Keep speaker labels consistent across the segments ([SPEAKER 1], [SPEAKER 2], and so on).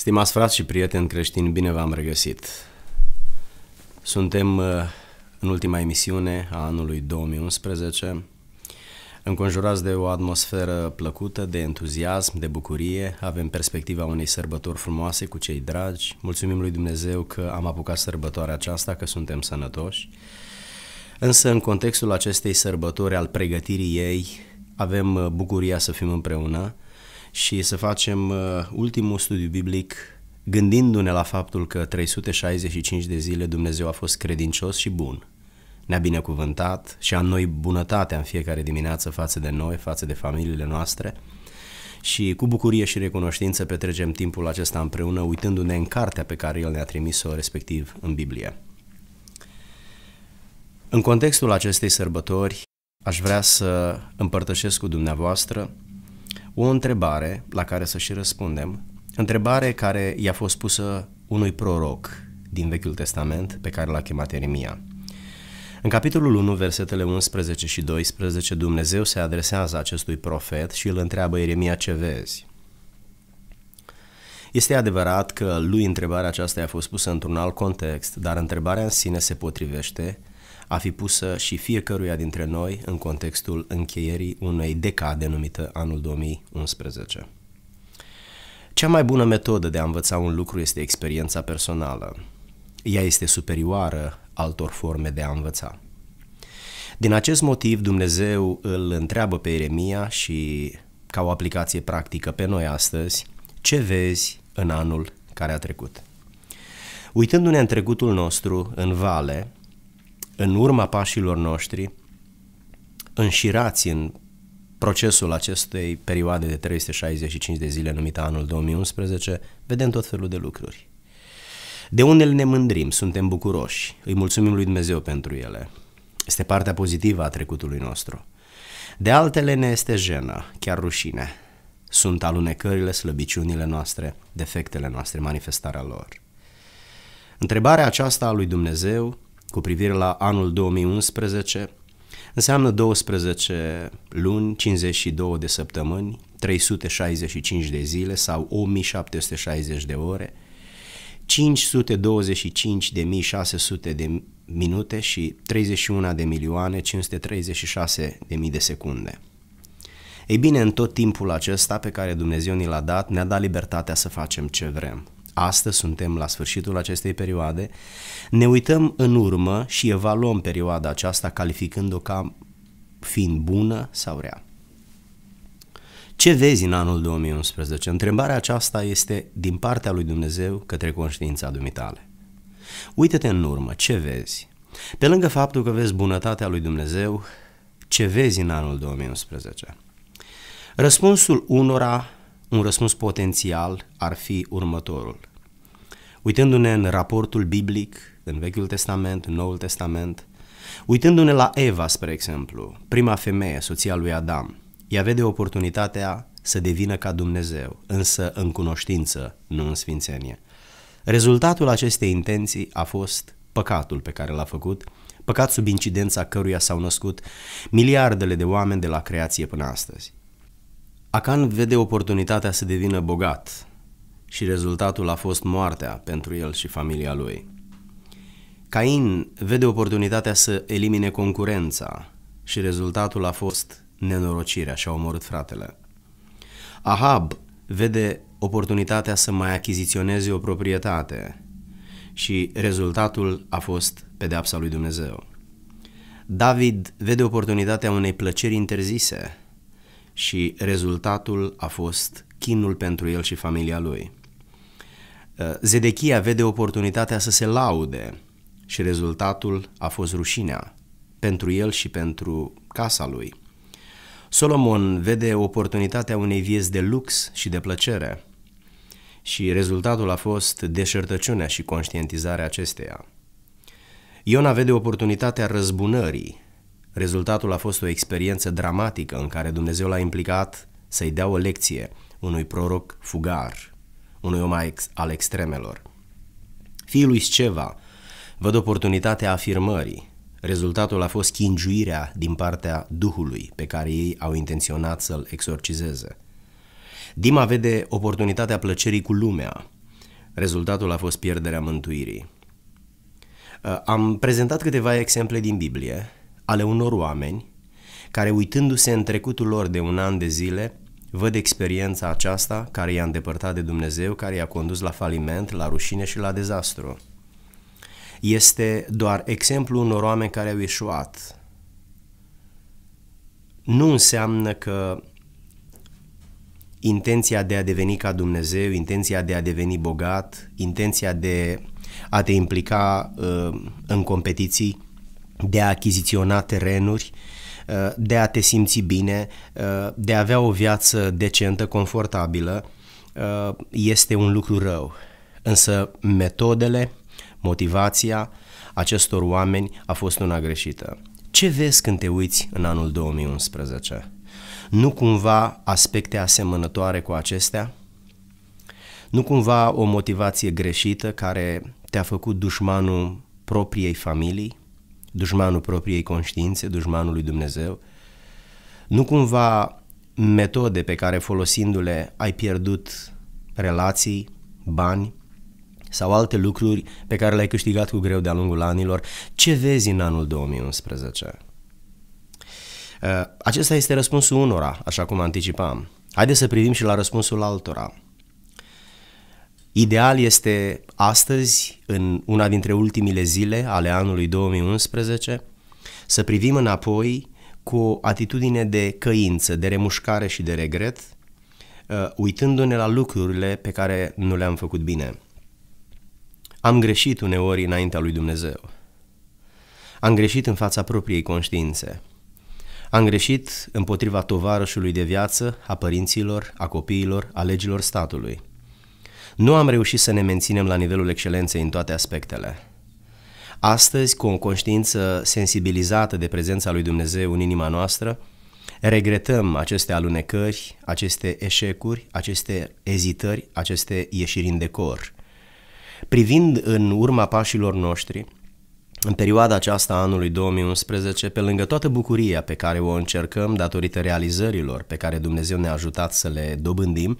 [SPEAKER 1] Stimați frați și prieteni creștini, bine v-am regăsit! Suntem uh, în ultima emisiune a anului 2011, înconjurați de o atmosferă plăcută, de entuziasm, de bucurie, avem perspectiva unei sărbători frumoase cu cei dragi, mulțumim lui Dumnezeu că am apucat sărbătoarea aceasta, că suntem sănătoși, însă în contextul acestei sărbători, al pregătirii ei, avem uh, bucuria să fim împreună, și să facem uh, ultimul studiu biblic gândindu-ne la faptul că 365 de zile Dumnezeu a fost credincios și bun. Ne-a binecuvântat și a noi bunătatea în fiecare dimineață față de noi, față de familiile noastre și cu bucurie și recunoștință petrecem timpul acesta împreună uitându-ne în cartea pe care El ne-a trimis-o, respectiv în Biblie. În contextul acestei sărbători, aș vrea să împărtășesc cu dumneavoastră o întrebare la care să și răspundem, întrebare care i-a fost pusă unui proroc din Vechiul Testament pe care l-a chemat Eremia. În capitolul 1, versetele 11 și 12, Dumnezeu se adresează acestui profet și îl întreabă Eremia ce vezi. Este adevărat că lui întrebarea aceasta i-a fost pusă într-un alt context, dar întrebarea în sine se potrivește a fi pusă și fiecăruia dintre noi în contextul încheierii unei decade numită anul 2011. Cea mai bună metodă de a învăța un lucru este experiența personală. Ea este superioară altor forme de a învăța. Din acest motiv, Dumnezeu îl întreabă pe Ieremia și, ca o aplicație practică pe noi astăzi, ce vezi în anul care a trecut? Uitându-ne în trecutul nostru, în vale, în urma pașilor noștri, înșirați în procesul acestei perioade de 365 de zile numită anul 2011, vedem tot felul de lucruri. De unele ne mândrim, suntem bucuroși, îi mulțumim lui Dumnezeu pentru ele. Este partea pozitivă a trecutului nostru. De altele ne este jenă, chiar rușine. Sunt alunecările, slăbiciunile noastre, defectele noastre, manifestarea lor. Întrebarea aceasta a lui Dumnezeu cu privire la anul 2011 înseamnă 12 luni, 52 de săptămâni, 365 de zile sau 1760 de ore, 525.600 de de minute și 31 de milioane 536 de mii de secunde. Ei bine, în tot timpul acesta pe care Dumnezeu ni l-a dat, ne-a dat libertatea să facem ce vrem. Astăzi suntem la sfârșitul acestei perioade, ne uităm în urmă și evaluăm perioada aceasta calificând-o ca fiind bună sau rea. Ce vezi în anul 2011? Întrebarea aceasta este din partea lui Dumnezeu către conștiința dumitale. Uită-te în urmă, ce vezi? Pe lângă faptul că vezi bunătatea lui Dumnezeu, ce vezi în anul 2011? Răspunsul unora un răspuns potențial ar fi următorul. Uitându-ne în raportul biblic, în Vechiul Testament, în Noul Testament, uitându-ne la Eva, spre exemplu, prima femeie, soția lui Adam, ea vede oportunitatea să devină ca Dumnezeu, însă în cunoștință, nu în sfințenie. Rezultatul acestei intenții a fost păcatul pe care l-a făcut, păcat sub incidența căruia s-au născut miliardele de oameni de la creație până astăzi. Acan vede oportunitatea să devină bogat și rezultatul a fost moartea pentru el și familia lui. Cain vede oportunitatea să elimine concurența și rezultatul a fost nenorocirea și a omorât fratele. Ahab vede oportunitatea să mai achiziționeze o proprietate și rezultatul a fost pedeapsa lui Dumnezeu. David vede oportunitatea unei plăceri interzise și rezultatul a fost chinul pentru el și familia lui. Uh, Zedechia vede oportunitatea să se laude și rezultatul a fost rușinea pentru el și pentru casa lui. Solomon vede oportunitatea unei vieți de lux și de plăcere și rezultatul a fost deșertăciunea și conștientizarea acesteia. Iona vede oportunitatea răzbunării Rezultatul a fost o experiență dramatică în care Dumnezeu l-a implicat să-i dea o lecție unui proroc fugar, unui om al extremelor. Fiul lui Sceva văd oportunitatea afirmării. Rezultatul a fost chingiuirea din partea Duhului pe care ei au intenționat să-l exorcizeze. Dima vede oportunitatea plăcerii cu lumea. Rezultatul a fost pierderea mântuirii. Uh, am prezentat câteva exemple din Biblie ale unor oameni care, uitându-se în trecutul lor de un an de zile, văd experiența aceasta care i-a îndepărtat de Dumnezeu, care i-a condus la faliment, la rușine și la dezastru. Este doar exemplu unor oameni care au ieșuat. Nu înseamnă că intenția de a deveni ca Dumnezeu, intenția de a deveni bogat, intenția de a te implica uh, în competiții de a achiziționa terenuri, uh, de a te simți bine, uh, de a avea o viață decentă, confortabilă, uh, este un lucru rău. Însă metodele, motivația acestor oameni a fost una greșită. Ce vezi când te uiți în anul 2011? Nu cumva aspecte asemănătoare cu acestea? Nu cumva o motivație greșită care te-a făcut dușmanul propriei familii? dușmanul propriei conștiințe, dușmanul lui Dumnezeu? Nu cumva metode pe care folosindu-le ai pierdut relații, bani sau alte lucruri pe care le-ai câștigat cu greu de-a lungul anilor? Ce vezi în anul 2011? Uh, acesta este răspunsul unora, așa cum anticipam. Haideți să privim și la răspunsul altora. Ideal este astăzi, în una dintre ultimile zile ale anului 2011, să privim înapoi cu o atitudine de căință, de remușcare și de regret, uh, uitându-ne la lucrurile pe care nu le-am făcut bine. Am greșit uneori înaintea lui Dumnezeu. Am greșit în fața propriei conștiințe. Am greșit împotriva tovarășului de viață, a părinților, a copiilor, a legilor statului – nu am reușit să ne menținem la nivelul excelenței în toate aspectele. Astăzi, cu o conștiință sensibilizată de prezența lui Dumnezeu în inima noastră, regretăm aceste alunecări, aceste eșecuri, aceste ezitări, aceste ieșiri în decor. Privind în urma pașilor noștri, în perioada aceasta anului 2011, pe lângă toată bucuria pe care o încercăm datorită realizărilor pe care Dumnezeu ne-a ajutat să le dobândim,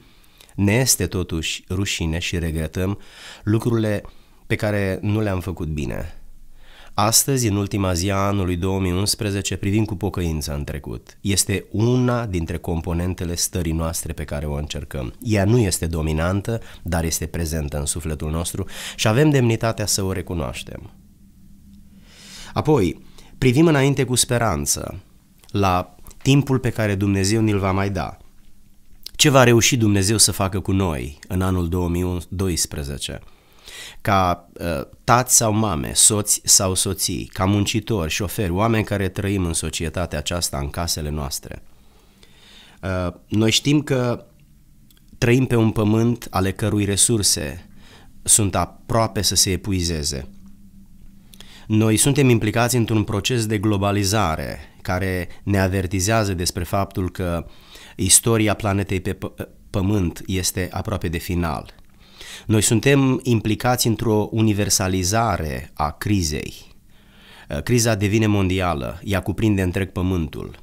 [SPEAKER 1] ne este totuși rușine și regretăm lucrurile pe care nu le-am făcut bine. Astăzi, în ultima zi a anului 2011, privim cu pocăință în trecut. Este una dintre componentele stării noastre pe care o încercăm. Ea nu este dominantă, dar este prezentă în sufletul nostru și avem demnitatea să o recunoaștem. Apoi, privim înainte cu speranță la timpul pe care Dumnezeu ni-l va mai da – ce va reuși Dumnezeu să facă cu noi în anul 2012 ca uh, tați sau mame, soți sau soții, ca muncitori, șoferi, oameni care trăim în societatea aceasta, în casele noastre. Uh, noi știm că trăim pe un pământ ale cărui resurse sunt aproape să se epuizeze. Noi suntem implicați într-un proces de globalizare care ne avertizează despre faptul că uh, istoria planetei pe Pământ este aproape de final. Noi suntem implicați într-o universalizare a crizei. Uh, criza devine mondială, ea cuprinde întreg Pământul.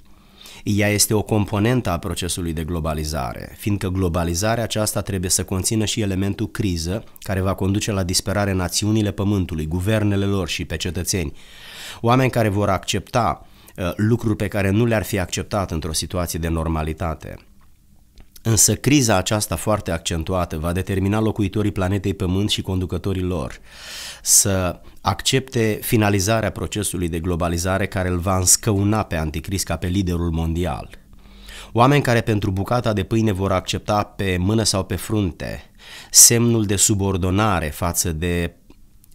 [SPEAKER 1] Ea este o componentă a procesului de globalizare, fiindcă globalizarea aceasta trebuie să conțină și elementul criză, care va conduce la disperare națiunile Pământului, guvernele lor și pe cetățeni. Oameni care vor accepta Uh, lucruri pe care nu le-ar fi acceptat într-o situație de normalitate. Însă criza aceasta foarte accentuată va determina locuitorii planetei Pământ și conducătorii lor să accepte finalizarea procesului de globalizare care îl va înscăuna pe anticrist ca pe liderul mondial. Oameni care pentru bucata de pâine vor accepta pe mână sau pe frunte semnul de subordonare față de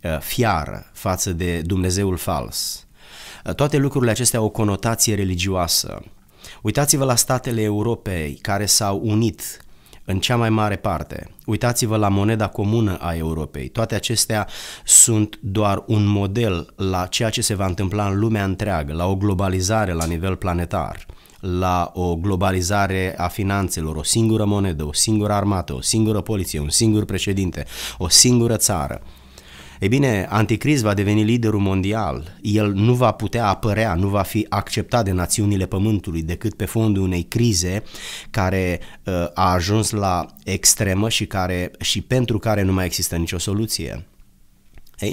[SPEAKER 1] uh, fiară, față de Dumnezeul fals toate lucrurile acestea au o conotație religioasă. Uitați-vă la statele Europei care s-au unit în cea mai mare parte. Uitați-vă la moneda comună a Europei. Toate acestea sunt doar un model la ceea ce se va întâmpla în lumea întreagă, la o globalizare la nivel planetar la o globalizare a finanțelor, o singură monedă, o singură armată, o singură poliție, un singur președinte, o singură țară. Ei bine, Anticrist va deveni liderul mondial. El nu va putea apărea, nu va fi acceptat de națiunile pământului decât pe fondul unei crize care uh, a ajuns la extremă și, care, și pentru care nu mai există nicio soluție.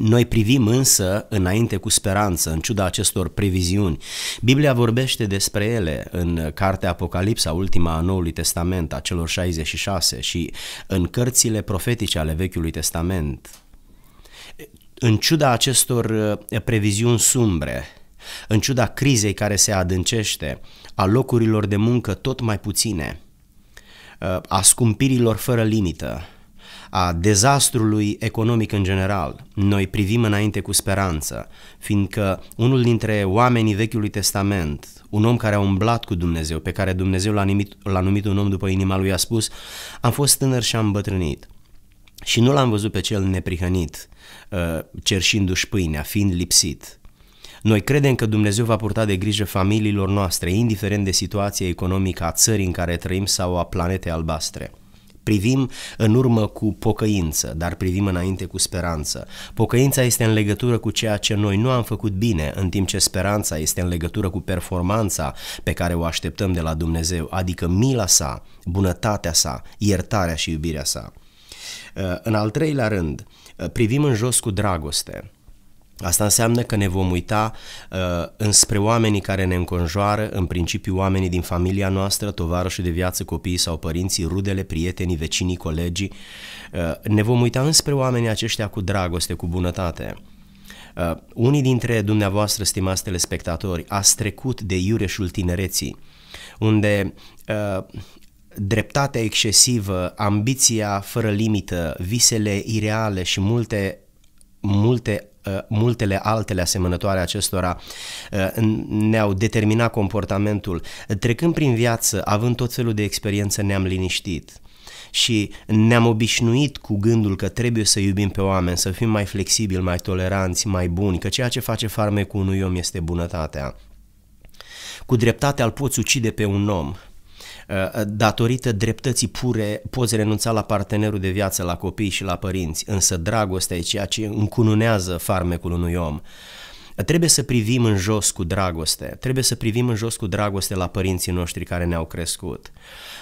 [SPEAKER 1] noi privim însă înainte cu speranță, în ciuda acestor previziuni. Biblia vorbește despre ele în cartea Apocalipsa, ultima a Noului Testament, a celor 66 și în cărțile profetice ale Vechiului Testament în ciuda acestor uh, previziuni sumbre, în ciuda crizei care se adâncește, a locurilor de muncă tot mai puține, uh, a scumpirilor fără limită, a dezastrului economic în general, noi privim înainte cu speranță, fiindcă unul dintre oamenii Vechiului Testament, un om care a umblat cu Dumnezeu, pe care Dumnezeu l-a numit, l-a numit un om după inima lui, a spus, am fost tânăr și am bătrânit. Și nu l-am văzut pe cel neprihănit, uh, cerșindu-și pâinea, fiind lipsit. Noi credem că Dumnezeu va purta de grijă familiilor noastre, indiferent de situația economică a țării în care trăim sau a planetei albastre. Privim în urmă cu pocăință, dar privim înainte cu speranță. Pocăința este în legătură cu ceea ce noi nu am făcut bine, în timp ce speranța este în legătură cu performanța pe care o așteptăm de la Dumnezeu, adică mila sa, bunătatea sa, iertarea și iubirea sa. Uh, în al treilea rând, uh, privim în jos cu dragoste. Asta înseamnă că ne vom uita uh, înspre oamenii care ne înconjoară, în principiu oamenii din familia noastră, tovarășii de viață, copiii sau părinții, rudele, prietenii, vecinii, colegii. Uh, ne vom uita înspre oamenii aceștia cu dragoste, cu bunătate. Uh, unii dintre dumneavoastră, stimați telespectatori, ați trecut de iureșul tinereții, unde uh, dreptatea excesivă, ambiția fără limită, visele ireale și multe, multe uh, multele altele asemănătoare acestora uh, ne-au determinat comportamentul. Trecând prin viață, având tot felul de experiență, ne-am liniștit și ne-am obișnuit cu gândul că trebuie să iubim pe oameni, să fim mai flexibili, mai toleranți, mai buni, că ceea ce face farmecul unui om este bunătatea. Cu dreptate al poți ucide pe un om, Uh, datorită dreptății pure poți renunța la partenerul de viață, la copii și la părinți, însă dragostea e ceea ce încununează farmecul unui om. Trebuie să privim în jos cu dragoste, trebuie să privim în jos cu dragoste la părinții noștri care ne-au crescut.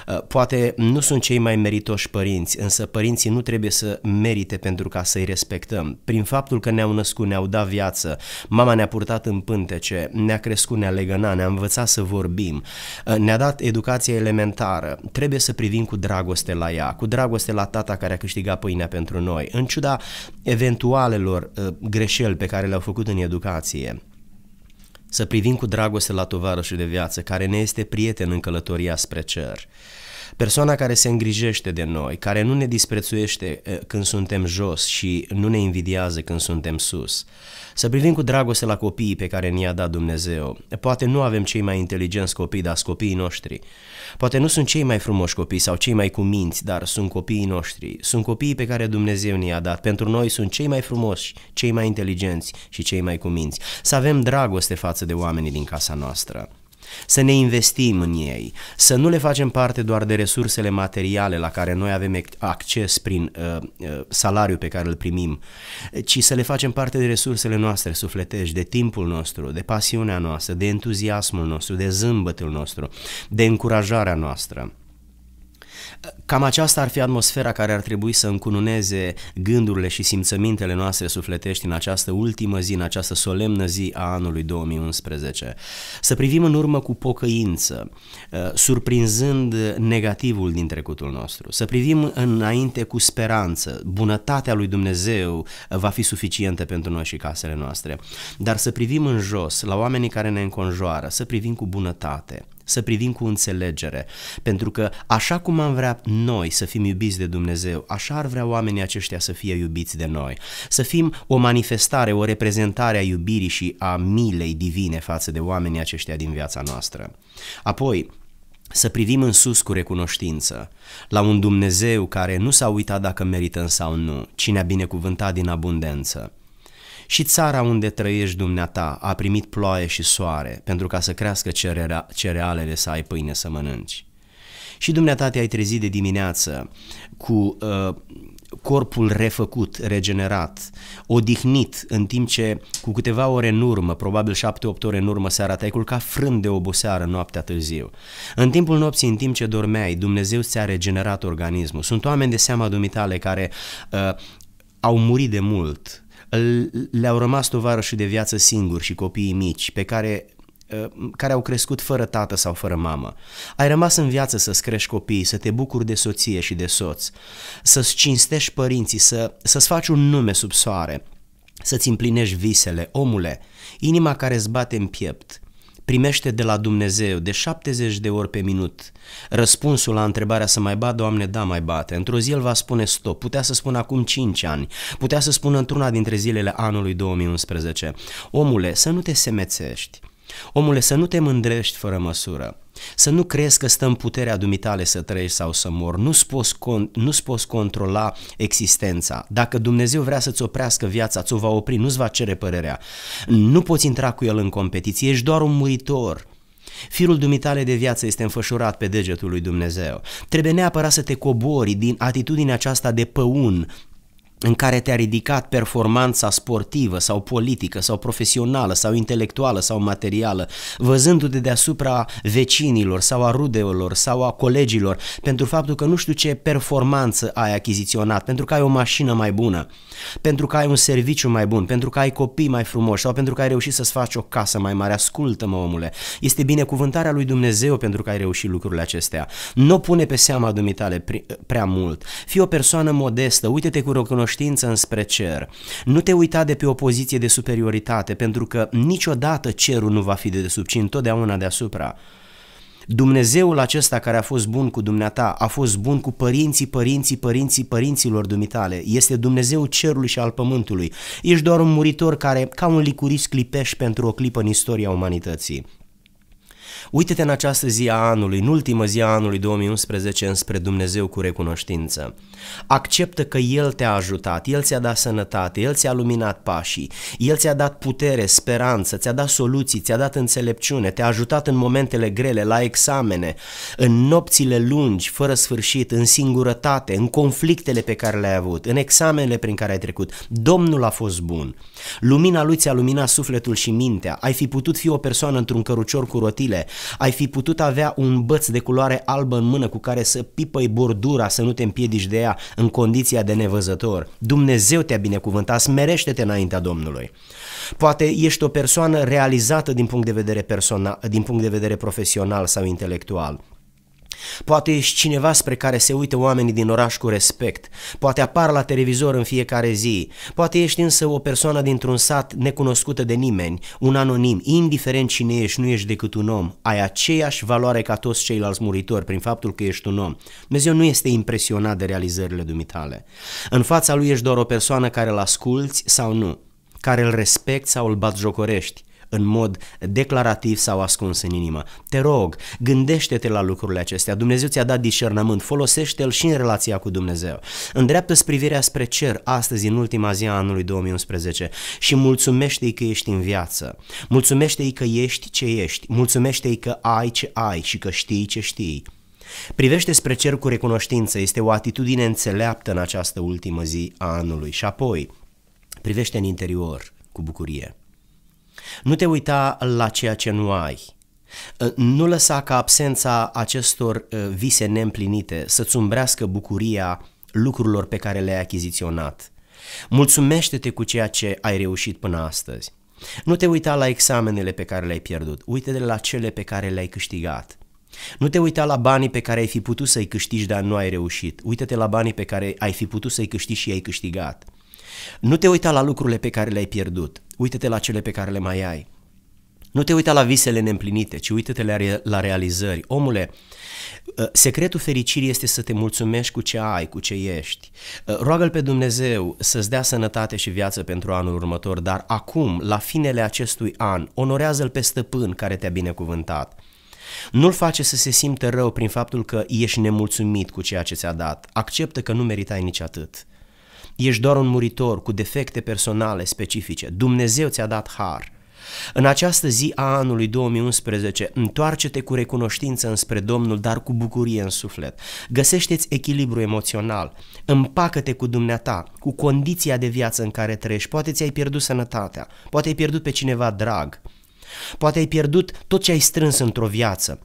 [SPEAKER 1] Uh, poate nu sunt cei mai meritoși părinți, însă părinții nu trebuie să merite pentru ca să-i respectăm. Prin faptul că ne-au născut, ne-au dat viață, mama ne-a purtat în pântece, ne-a crescut, ne-a legănat, ne-a învățat să vorbim, uh, ne-a dat educația elementară, trebuie să privim cu dragoste la ea, cu dragoste la tata care a câștigat pâinea pentru noi, în ciuda eventualelor uh, greșeli pe care le-au făcut în educație meditație, să privim cu dragoste la tovarășul de viață, care ne este prieten în călătoria spre cer, Persoana care se îngrijește de noi, care nu ne disprețuiește când suntem jos și nu ne invidiază când suntem sus. Să privim cu dragoste la copiii pe care ni-a dat Dumnezeu. Poate nu avem cei mai inteligenți copii, dar copiii noștri. Poate nu sunt cei mai frumoși copii sau cei mai cuminți, dar sunt copiii noștri. Sunt copiii pe care Dumnezeu ni-a dat. Pentru noi sunt cei mai frumoși, cei mai inteligenți și cei mai cuminți. Să avem dragoste față de oamenii din casa noastră să ne investim în ei, să nu le facem parte doar de resursele materiale la care noi avem acces prin uh, uh, salariul pe care îl primim, ci să le facem parte de resursele noastre sufletești, de timpul nostru, de pasiunea noastră, de entuziasmul nostru, de zâmbătul nostru, de încurajarea noastră. Cam aceasta ar fi atmosfera care ar trebui să încununeze gândurile și simțămintele noastre sufletești în această ultimă zi, în această solemnă zi a anului 2011. Să privim în urmă cu pocăință, uh, surprinzând negativul din trecutul nostru. Să privim înainte cu speranță. Bunătatea lui Dumnezeu uh, va fi suficientă pentru noi și casele noastre. Dar să privim în jos, la oamenii care ne înconjoară, să privim cu bunătate să privim cu înțelegere. Pentru că așa cum am vrea noi să fim iubiți de Dumnezeu, așa ar vrea oamenii aceștia să fie iubiți de noi. Să fim o manifestare, o reprezentare a iubirii și a milei divine față de oamenii aceștia din viața noastră. Apoi, să privim în sus cu recunoștință, la un Dumnezeu care nu s-a uitat dacă merităm sau nu, cine a binecuvântat din abundență. Și țara unde trăiești dumneata a primit ploaie și soare pentru ca să crească cerea, cerealele să ai pâine să mănânci. Și dumneata te-ai trezit de dimineață cu uh, corpul refăcut, regenerat, odihnit, în timp ce cu câteva ore în urmă, probabil 7-8 ore în urmă seara, te-ai culcat frânt de oboseară noaptea târziu. În timpul nopții, în timp ce dormeai, Dumnezeu ți-a regenerat organismul. Sunt oameni de seama dumitale care uh, au murit de mult, le-au rămas tovarăși de viață singuri și copiii mici, pe care ă, care au crescut fără tată sau fără mamă. Ai rămas în viață să-ți crești copiii, să te bucuri de soție și de soț, să-ți cinstești părinții, să, să-ți faci un nume sub soare, să-ți împlinești visele, omule, inima care îți bate în piept, primește de la Dumnezeu de 70 de ori pe minut răspunsul la întrebarea să mai bat, Doamne, da, mai bate. Într-o zi el va spune stop, putea să spună acum 5 ani, putea să spună într-una dintre zilele anului 2011. Omule, să nu te semețești, Omule, să nu te mândrești fără măsură, să nu crezi că stă în puterea dumitale să trăiești sau să mor, nu-ți poți, con- nu-ți poți controla existența. Dacă Dumnezeu vrea să-ți oprească viața, ți-o va opri, nu-ți va cere părerea. Nu poți intra cu el în competiție, ești doar un muritor. Firul dumitale de viață este înfășurat pe degetul lui Dumnezeu. Trebuie neapărat să te cobori din atitudinea aceasta de păun în care te-a ridicat performanța sportivă sau politică sau profesională sau intelectuală sau materială, văzându-te deasupra vecinilor sau a rudeolor sau a colegilor pentru faptul că nu știu ce performanță ai achiziționat, pentru că ai o mașină mai bună, pentru că ai un serviciu mai bun, pentru că ai copii mai frumoși sau pentru că ai reușit să-ți faci o casă mai mare. Ascultă-mă, omule, este binecuvântarea lui Dumnezeu pentru că ai reușit lucrurile acestea. Nu n-o pune pe seama dumitale prea mult. Fii o persoană modestă, uite-te cu recunoștință cunoștință înspre cer. Nu te uita de pe o poziție de superioritate, pentru că niciodată cerul nu va fi de desubt, ci întotdeauna deasupra. Dumnezeul acesta care a fost bun cu dumneata, a fost bun cu părinții, părinții, părinții, părinților dumitale. Este Dumnezeu cerului și al pământului. Ești doar un muritor care, ca un licuris, clipești pentru o clipă în istoria umanității. Uită-te în această zi a anului, în ultima zi a anului 2011, înspre Dumnezeu cu recunoștință. Acceptă că El te-a ajutat, El ți-a dat sănătate, El ți-a luminat pașii, El ți-a dat putere, speranță, ți-a dat soluții, ți-a dat înțelepciune, te-a ajutat în momentele grele, la examene, în nopțile lungi, fără sfârșit, în singurătate, în conflictele pe care le-ai avut, în examenele prin care ai trecut. Domnul a fost bun. Lumina Lui ți-a luminat sufletul și mintea. Ai fi putut fi o persoană într-un cărucior cu rotile, ai fi putut avea un băț de culoare albă în mână cu care să pipăi bordura să nu te împiedici de ea în condiția de nevăzător. Dumnezeu te-a binecuvântat, smerește-te înaintea Domnului. Poate ești o persoană realizată din punct de vedere personal, din punct de vedere profesional sau intelectual. Poate ești cineva spre care se uită oamenii din oraș cu respect, poate apar la televizor în fiecare zi, poate ești însă o persoană dintr-un sat necunoscută de nimeni, un anonim, indiferent cine ești, nu ești decât un om, ai aceeași valoare ca toți ceilalți muritori prin faptul că ești un om. Dumnezeu nu este impresionat de realizările dumitale. În fața lui ești doar o persoană care îl asculți sau nu, care îl respecti sau îl batjocorești, în mod declarativ sau ascuns în inimă. Te rog, gândește-te la lucrurile acestea. Dumnezeu ți-a dat discernământ, folosește-l și în relația cu Dumnezeu. Îndreaptă-ți privirea spre cer astăzi, în ultima zi a anului 2011 și mulțumește-i că ești în viață. Mulțumește-i că ești ce ești. Mulțumește-i că ai ce ai și că știi ce știi. Privește spre cer cu recunoștință, este o atitudine înțeleaptă în această ultimă zi a anului și apoi privește în interior cu bucurie. Nu te uita la ceea ce nu ai. Ă, nu lăsa ca absența acestor ă, vise neîmplinite să-ți umbrească bucuria lucrurilor pe care le-ai achiziționat. Mulțumește-te cu ceea ce ai reușit până astăzi. Nu te uita la examenele pe care le-ai pierdut, uite-te la cele pe care le-ai câștigat. Nu te uita la banii pe care ai fi putut să-i câștigi, dar nu ai reușit. uite te la banii pe care ai fi putut să-i câștigi și ai câștigat. Nu te uita la lucrurile pe care le-ai pierdut uită-te la cele pe care le mai ai. Nu te uita la visele neîmplinite, ci uită-te la, re- la realizări. Omule, ă, secretul fericirii este să te mulțumești cu ce ai, cu ce ești. Ă, Roagă-L pe Dumnezeu să-ți dea sănătate și viață pentru anul următor, dar acum, la finele acestui an, onorează-L pe stăpân care te-a binecuvântat. Nu-l face să se simtă rău prin faptul că ești nemulțumit cu ceea ce ți-a dat. Acceptă că nu meritai nici atât. Ești doar un muritor cu defecte personale specifice. Dumnezeu ți-a dat har. În această zi a anului 2011, întoarce-te cu recunoștință înspre Domnul, dar cu bucurie în suflet. Găsește-ți echilibru emoțional, împacă-te cu dumneata, cu condiția de viață în care trăiești. Poate ți-ai pierdut sănătatea, poate ai pierdut pe cineva drag, poate ai pierdut tot ce ai strâns într-o viață.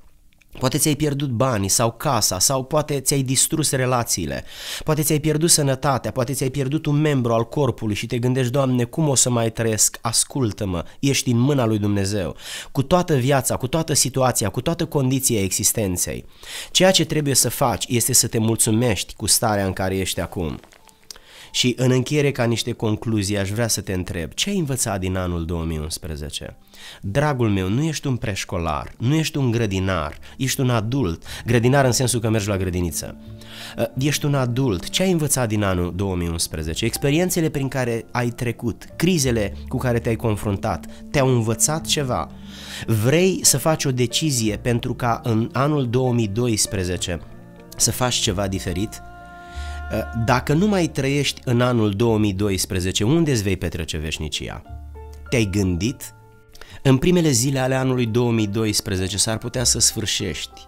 [SPEAKER 1] Poate ți-ai pierdut banii sau casa sau poate ți-ai distrus relațiile, poate ți-ai pierdut sănătatea, poate ți-ai pierdut un membru al corpului și te gândești, Doamne, cum o să mai trăiesc? Ascultă-mă, ești în mâna lui Dumnezeu, cu toată viața, cu toată situația, cu toată condiția existenței. Ceea ce trebuie să faci este să te mulțumești cu starea în care ești acum. Și în încheiere, ca niște concluzii, aș vrea să te întreb, ce ai învățat din anul 2011? Dragul meu, nu ești un preșcolar, nu ești un grădinar, ești un adult. Grădinar în sensul că mergi la grădiniță. Uh, ești un adult. Ce ai învățat din anul 2011? Experiențele prin care ai trecut, crizele cu care te-ai confruntat, te-au învățat ceva. Vrei să faci o decizie pentru ca în anul 2012 să faci ceva diferit? Eh, dacă nu mai trăiești în anul 2012, unde îți vei petrece veșnicia? Te-ai gândit? În primele zile ale anului 2012 s-ar putea să sfârșești.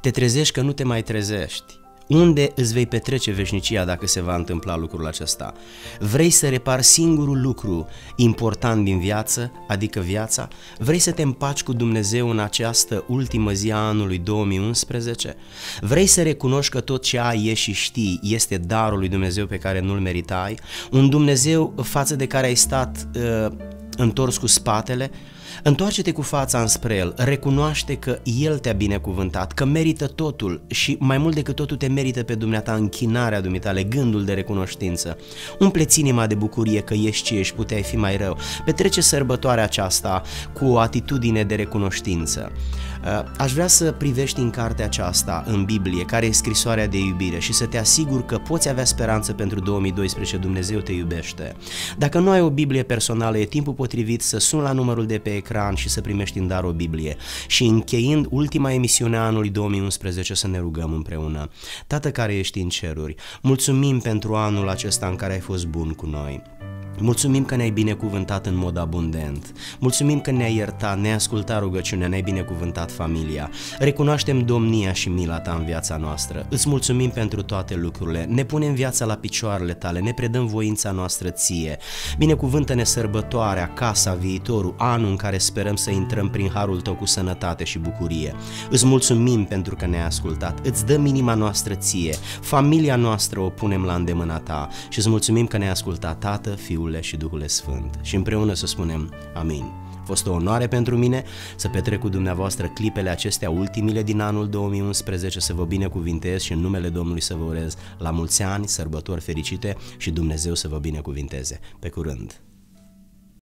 [SPEAKER 1] Te trezești că nu te mai trezești. Unde îți vei petrece veșnicia dacă se va întâmpla lucrul acesta? Vrei să repar singurul lucru important din viață, adică viața? Vrei să te împaci cu Dumnezeu în această ultimă zi a anului 2011? Vrei să recunoști că tot ce ai, e și știi, este darul lui Dumnezeu pe care nu-l meritai? Un Dumnezeu față de care ai stat uh, întors cu spatele? Uh, Întoarce-te cu fața înspre El, recunoaște că El te-a binecuvântat, că merită totul și mai mult decât totul te merită pe dumneata închinarea dumitale, gândul de recunoștință. Umpleți inima de bucurie că ești ce ești, puteai fi mai rău. Petrece sărbătoarea aceasta cu o atitudine de recunoștință. Uh, aș vrea să privești în cartea aceasta, în Biblie, care e scrisoarea de iubire și să te asiguri că poți avea speranță pentru 2012, Dumnezeu te iubește. Dacă nu ai o Biblie personală, e timpul potrivit să sun la numărul de pe ecran ecran și să primești în dar o Biblie. Și încheind ultima emisiune a anului 2011 să ne rugăm împreună. Tată care ești în ceruri, mulțumim pentru anul acesta în care ai fost bun cu noi. Mulțumim că ne-ai binecuvântat în mod abundent. Mulțumim că ne-ai iertat, ne-ai ascultat rugăciunea, ne-ai binecuvântat familia. Recunoaștem domnia și mila ta în viața noastră. Îți mulțumim pentru toate lucrurile. Ne punem viața la picioarele tale, ne predăm voința noastră ție. Binecuvântă-ne sărbătoarea, casa, viitorul, anul în care sperăm să intrăm prin harul tău cu sănătate și bucurie. Îți mulțumim pentru că ne-ai ascultat. Îți dăm inima noastră ție. Familia noastră o punem la îndemâna ta și îți mulțumim că ne-ai ascultat, Tată, Fiul Fiule și Duhul Sfânt. Și împreună să spunem amin. A fost o onoare pentru mine să petrec cu dumneavoastră clipele acestea ultimile din anul 2011, să vă binecuvintez și în numele Domnului să vă urez la mulți ani, sărbători fericite și Dumnezeu să vă binecuvinteze. Pe curând!